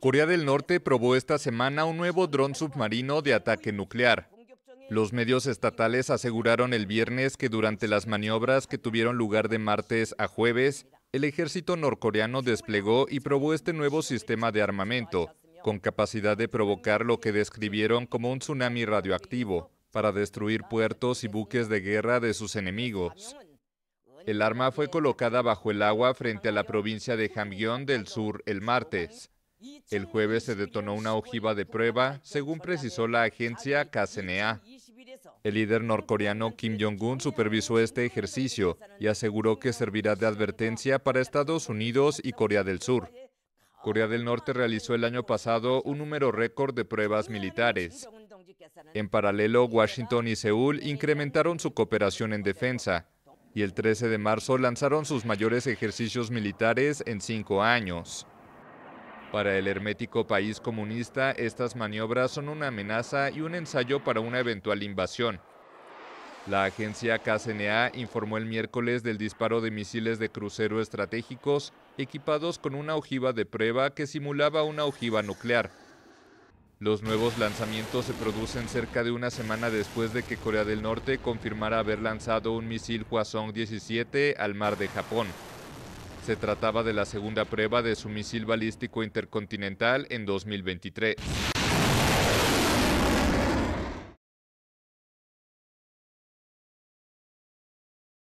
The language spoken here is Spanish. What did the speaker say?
Corea del Norte probó esta semana un nuevo dron submarino de ataque nuclear. Los medios estatales aseguraron el viernes que durante las maniobras que tuvieron lugar de martes a jueves, el ejército norcoreano desplegó y probó este nuevo sistema de armamento, con capacidad de provocar lo que describieron como un tsunami radioactivo, para destruir puertos y buques de guerra de sus enemigos. El arma fue colocada bajo el agua frente a la provincia de Hamgyong del Sur el martes. El jueves se detonó una ojiva de prueba, según precisó la agencia KCNA. El líder norcoreano Kim Jong-un supervisó este ejercicio y aseguró que servirá de advertencia para Estados Unidos y Corea del Sur. Corea del Norte realizó el año pasado un número récord de pruebas militares. En paralelo, Washington y Seúl incrementaron su cooperación en defensa, y el 13 de marzo lanzaron sus mayores ejercicios militares en cinco años. Para el hermético país comunista, estas maniobras son una amenaza y un ensayo para una eventual invasión. La agencia KCNA informó el miércoles del disparo de misiles de crucero estratégicos equipados con una ojiva de prueba que simulaba una ojiva nuclear. Los nuevos lanzamientos se producen cerca de una semana después de que Corea del Norte confirmara haber lanzado un misil Hwasong-17 al mar de Japón. Se trataba de la segunda prueba de su misil balístico intercontinental en 2023.